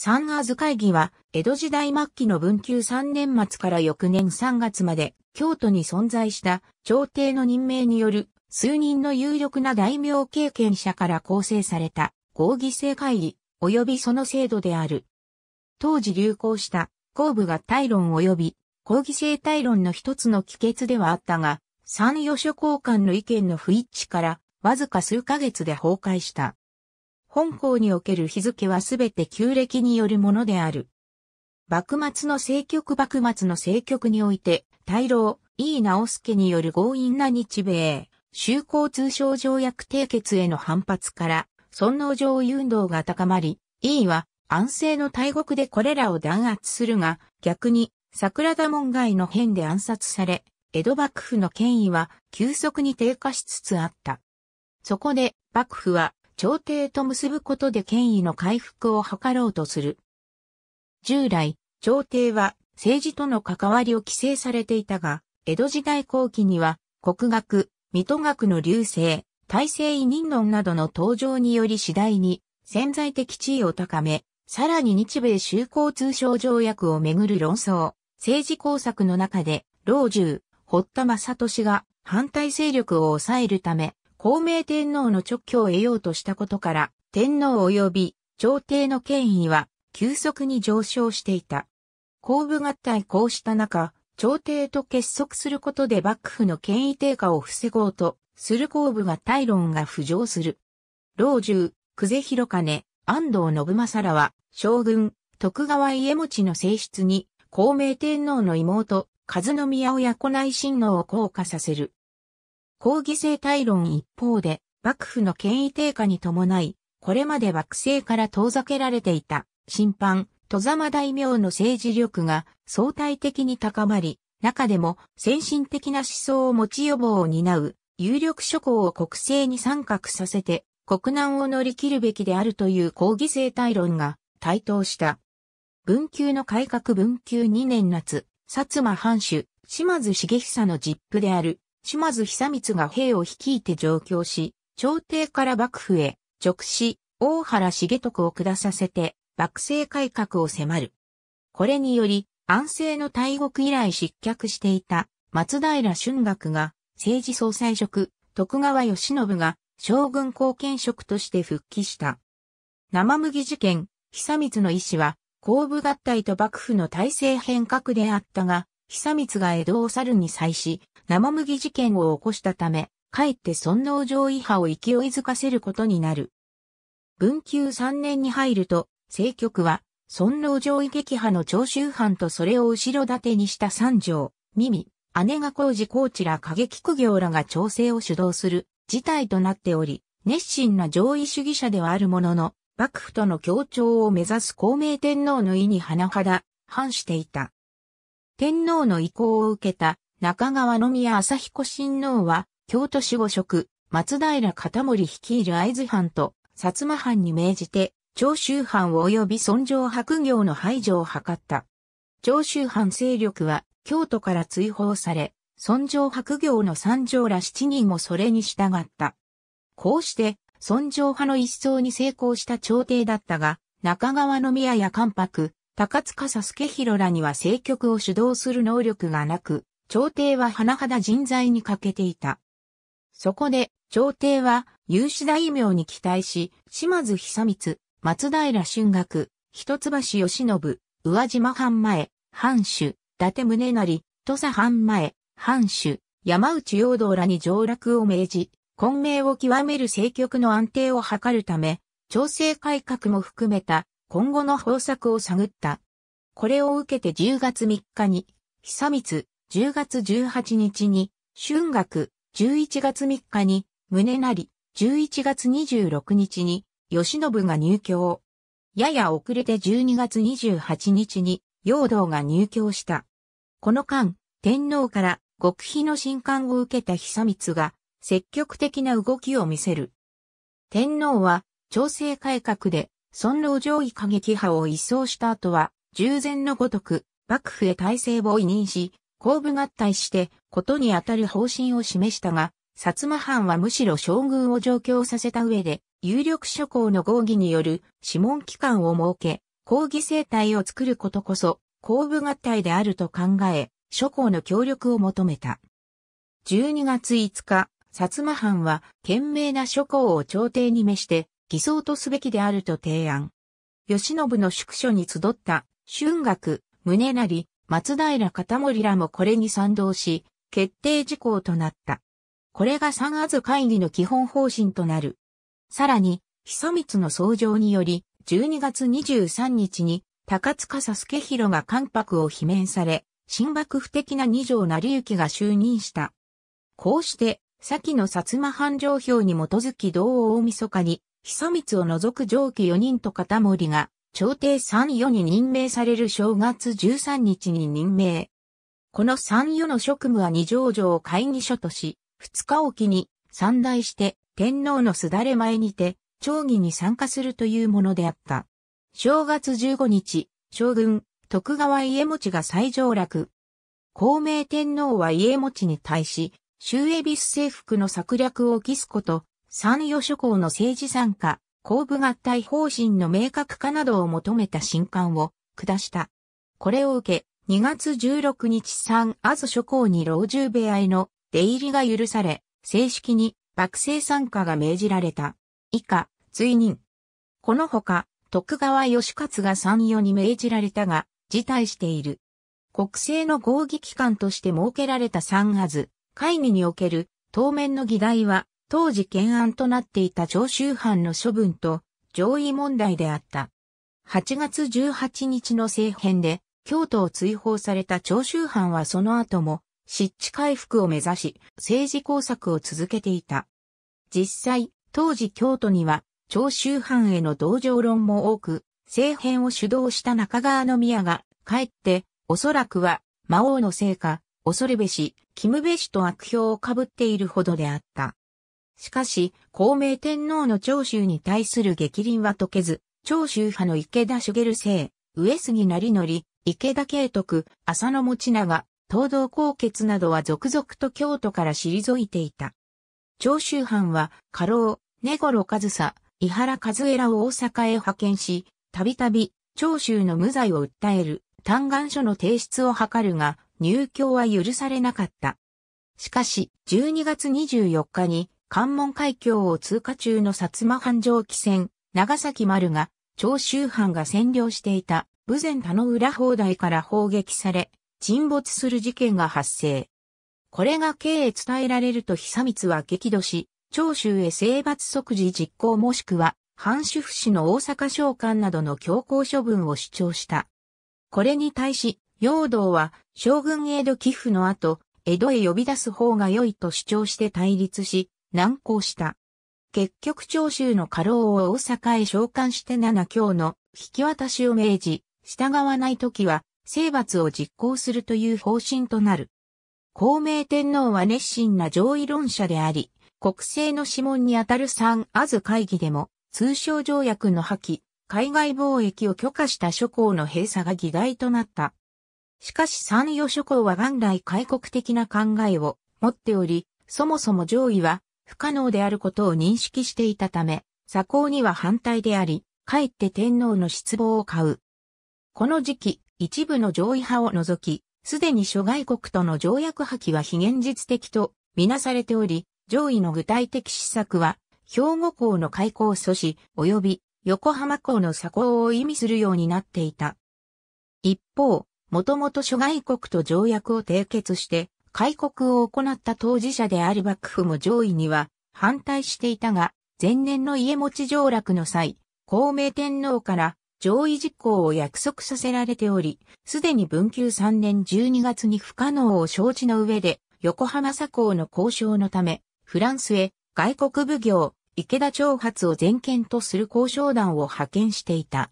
三アズ会議は、江戸時代末期の文久3年末から翌年3月まで、京都に存在した朝廷の任命による数人の有力な大名経験者から構成された合議制会議、及びその制度である。当時流行した公部が大論及び合議制大論の一つの帰結ではあったが、三与所交換の意見の不一致からわずか数ヶ月で崩壊した。本校における日付はすべて旧暦によるものである。幕末の政局幕末の政局において、大老、井伊直助による強引な日米、修好通商条約締結への反発から、尊王攘夷運動が高まり、井伊は安政の大国でこれらを弾圧するが、逆に桜田門外の変で暗殺され、江戸幕府の権威は急速に低下しつつあった。そこで幕府は朝廷と結ぶことで権威の回復を図ろうとする。従来、朝廷は政治との関わりを規制されていたが、江戸時代後期には国学、水戸学の流星、大政委任論などの登場により次第に潜在的地位を高め、さらに日米修好通商条約をめぐる論争、政治工作の中で、老中、堀田正俊が反対勢力を抑えるため、孔明天皇の勅許を得ようとしたことから、天皇及び朝廷の権威は急速に上昇していた。公部合体こうした中、朝廷と結束することで幕府の権威低下を防ごうと、する公部が大論が浮上する。老中、久世広金、安藤信正らは、将軍、徳川家持の性質に、孔明天皇の妹、和宮親子内親王を降下させる。抗議生態論一方で、幕府の権威低下に伴い、これまで惑星から遠ざけられていた、審判、戸様大名の政治力が相対的に高まり、中でも先進的な思想を持ち予防を担う有力諸侯を国政に参画させて国難を乗り切るべきであるという抗議生態論が台頭した。文久の改革文久2年夏、薩摩藩主、島津重久の実父である島津久光が兵を率いて上京し、朝廷から幕府へ直し、大原重徳を下させて、幕政改革を迫る。これにより、安政の大国以来失脚していた松平春学が政治総裁職、徳川慶喜が将軍貢献職として復帰した。生麦事件、久光の意思は、後部合体と幕府の体制変革であったが、久光が江戸を猿に際し、生麦事件を起こしたため、かえって尊王攘夷派を勢いづかせることになる。文久三年に入ると、政局は、尊王攘夷撃破の長州藩とそれを後ろ盾にした三条、耳、姉が工事高知ら過激苦行らが調整を主導する事態となっており、熱心な上位主義者ではあるものの、幕府との協調を目指す孔明天皇の意に甚だ反していた。天皇の意向を受けた中川宮朝彦親王は、京都守護職、松平片森率いる会津藩と薩摩藩に命じて、長州藩及び尊上白行の排除を図った。長州藩勢力は京都から追放され、尊上白行の三条ら七人もそれに従った。こうして、尊上派の一層に成功した朝廷だったが、中川宮や関白、高塚佐助弘らには政局を主導する能力がなく、朝廷は甚だ人材に欠けていた。そこで、朝廷は、有志大名に期待し、島津久光、松平春学、一橋義信、宇和島藩前、藩主、伊達宗成、土佐藩前、藩主、山内陽道らに上落を命じ、混迷を極める政局の安定を図るため、調整改革も含めた今後の方策を探った。これを受けて10月3日に、久光、10月18日に、春学、11月3日に、宗成、11月26日に、吉信が入教。やや遅れて12月28日に、陽道が入居した。この間、天皇から極秘の新刊を受けた久光が、積極的な動きを見せる。天皇は、調整改革で、尊老上位過激派を一掃した後は、従前のごとく、幕府へ体制を委任し、後部合体して、ことにあたる方針を示したが、薩摩藩はむしろ将軍を上京させた上で、有力諸侯の合議による諮問機関を設け、抗議政体を作ることこそ、後部合体であると考え、諸侯の協力を求めた。12月5日、薩摩藩は、賢明な諸侯を朝廷に召して、偽装とすべきであると提案。吉信の宿所に集った、春学、宗成、松平片森らもこれに賛同し、決定事項となった。これが三安会議の基本方針となる。さらに、久光の創上により、12月23日に、高塚佐助弘が関白を罷免され、新幕府的な二条成行が就任した。こうして、先の薩摩藩状表に基づき同大晦日に、久光を除く上記4人と片森が、朝廷三与に任命される正月13日に任命。この三与の職務は二条城会議所とし、二日おきに三大して天皇のすだれ前にて、町議に参加するというものであった。正月15日、将軍、徳川家持が最上落。孔明天皇は家持に対し、周恵比寿征服の策略を期すこと、三与諸侯の政治参加、公部合体方針の明確化などを求めた新刊を下した。これを受け、2月16日三阿蘇諸侯に老中部屋への出入りが許され、正式に幕政参加が命じられた。以下、追認。このほか、徳川義勝が三与に命じられたが、辞退している。国政の合議機関として設けられた三阿蘇会議における当面の議題は、当時懸案となっていた長州藩の処分と上位問題であった。8月18日の政変で京都を追放された長州藩はその後も湿地回復を目指し政治工作を続けていた。実際、当時京都には長州藩への同情論も多く、政変を主導した中川の宮が、かえって、おそらくは、魔王のせいか、恐るべし、キムべしと悪評をかぶっているほどであった。しかし、孔明天皇の長州に対する激鱗は解けず、長州派の池田茂生、上杉成則、池田慶徳、浅野持長、東道高傑などは続々と京都から退いていた。長州藩は、家老、根頃和佐、伊原和恵らを大阪へ派遣し、たびたび、長州の無罪を訴える、嘆願書の提出を図るが、入居は許されなかった。しかし、12月24日に、関門海峡を通過中の薩摩藩蒸気船、長崎丸が、長州藩が占領していた、武前田の浦砲台から砲撃され、沈没する事件が発生。これが経営伝えられると久光は激怒し、長州へ征伐即時実行もしくは、藩主府市の大阪召喚などの強行処分を主張した。これに対し、陽道は将軍江戸寄付の後、江戸へ呼び出す方が良いと主張して対立し、難航した。結局長州の家老を大阪へ召喚して7強の引き渡しを命じ、従わない時は征伐を実行するという方針となる。孔明天皇は熱心な上位論者であり、国政の諮問にあたる三アズ会議でも、通商条約の破棄、海外貿易を許可した諸侯の閉鎖が議題となった。しかし三与諸侯は元来開国的な考えを持っており、そもそも上位は不可能であることを認識していたため、左行には反対であり、かえって天皇の失望を買う。この時期、一部の上位派を除き、すでに諸外国との条約破棄は非現実的とみなされており、上位の具体的施策は、兵庫港の開港阻止及び横浜港の鎖行を意味するようになっていた。一方、もともと諸外国と条約を締結して、開国を行った当事者である幕府も上位には反対していたが、前年の家持上落の際、孔明天皇から上位実行を約束させられており、すでに文久3年12月に不可能を承知の上で、横浜左高の交渉のため、フランスへ外国奉行、池田長発を全権とする交渉団を派遣していた。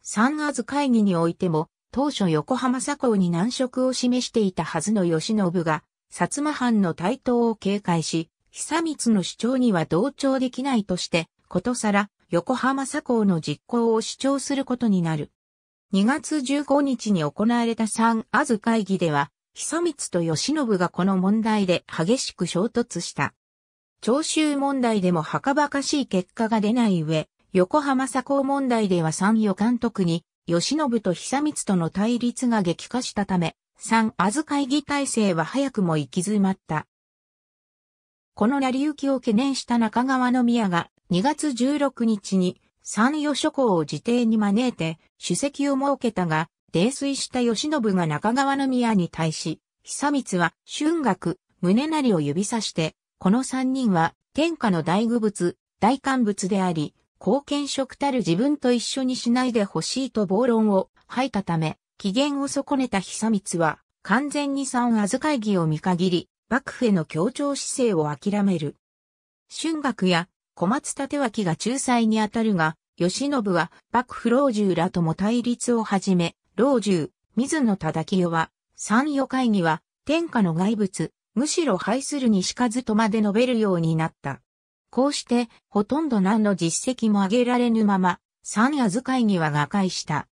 三ズ会議においても、当初横浜左近に難色を示していたはずの慶喜が、薩摩藩の台頭を警戒し、久光の主張には同調できないとして、ことさら、横浜左近の実行を主張することになる。2月15日に行われた三安ず会議では、久光と慶喜がこの問題で激しく衝突した。徴収問題でもはかばかしい結果が出ない上、横浜左近問題では三与監督に吉信と久光との対立が激化したため、三預会議体制は早くも行き詰まった。この成り行きを懸念した中川宮が2月16日に三与諸侯を自邸に招いて主席を設けたが、泥酔した吉信が中川宮に対し、久光は春学、宗成を指さして、この三人は天下の大愚物、大官物であり、貢献職たる自分と一緒にしないでほしいと暴論を吐いたため、機嫌を損ねた久光は、完全に三預会議を見限り、幕府への協調姿勢を諦める。春学や小松立脇が仲裁にあたるが、吉信は幕府老中らとも対立をはじめ、老中、水野忠清は、三与会議は、天下の外物、むしろ排するにしかずとまで述べるようになった。こうして、ほとんど何の実績も挙げられぬまま、三夜遣いには瓦解した。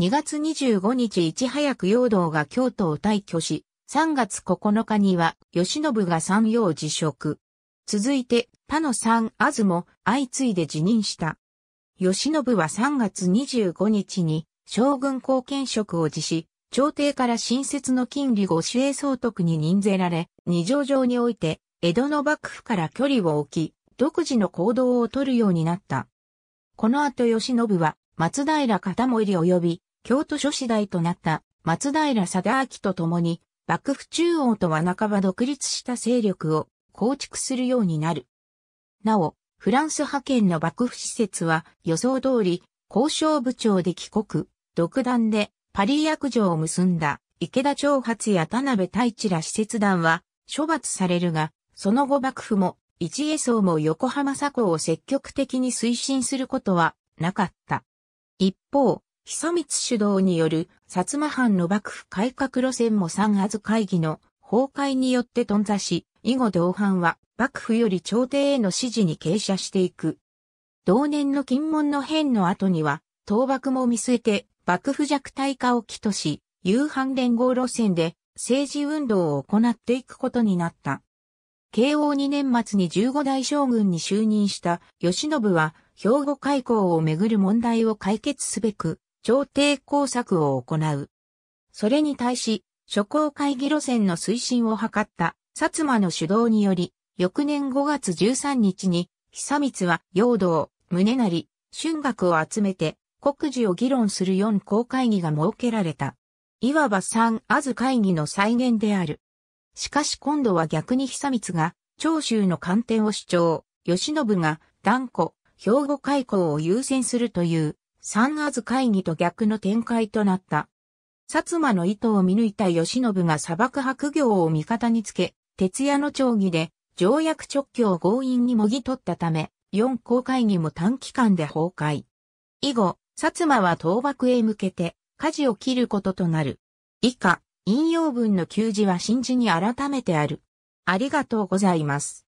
2月25日いち早く陽道が京都を退去し、3月9日には、吉信が三陽辞職。続いて、他の三ずも相次いで辞任した。吉信は3月25日に、将軍貢献職を辞し、朝廷から新設の金利御主衛総督に任ぜられ、二条城において、江戸の幕府から距離を置き、独自の行動をとるようになった。この後慶喜は松平片森及び京都諸次第となった松平貞明と共に幕府中央とは半ば独立した勢力を構築するようになる。なお、フランス派遣の幕府施設は予想通り交渉部長で帰国、独断でパリ約定を結んだ池田長発や田辺太一ら施設団は処罰されるが、その後幕府も一恵層も横浜佐古を積極的に推進することはなかった。一方、久光主導による薩摩藩の幕府改革路線も三月会議の崩壊によって頓挫し、以後同藩は幕府より朝廷への支持に傾斜していく。同年の金門の変の後には、倒幕も見据えて幕府弱体化を起とし、夕飯連合路線で政治運動を行っていくことになった。慶応2年末に15代将軍に就任した吉信は、兵庫開港をめぐる問題を解決すべく、朝廷工作を行う。それに対し、諸公会議路線の推進を図った薩摩の主導により、翌年5月13日に、久光は、陽道、宗成、春学を集めて、国事を議論する4公会議が設けられた。いわば三あず会議の再現である。しかし今度は逆に久光が、長州の官邸を主張、吉信が断固、兵庫開港を優先するという、三和会議と逆の展開となった。薩摩の意図を見抜いた吉信が砂漠白行を味方につけ、徹夜の町議で、条約直挙を強引にもぎ取ったため、四公会議も短期間で崩壊。以後、薩摩は倒幕へ向けて、舵を切ることとなる。以下、引用文の給字は新字に改めてある。ありがとうございます。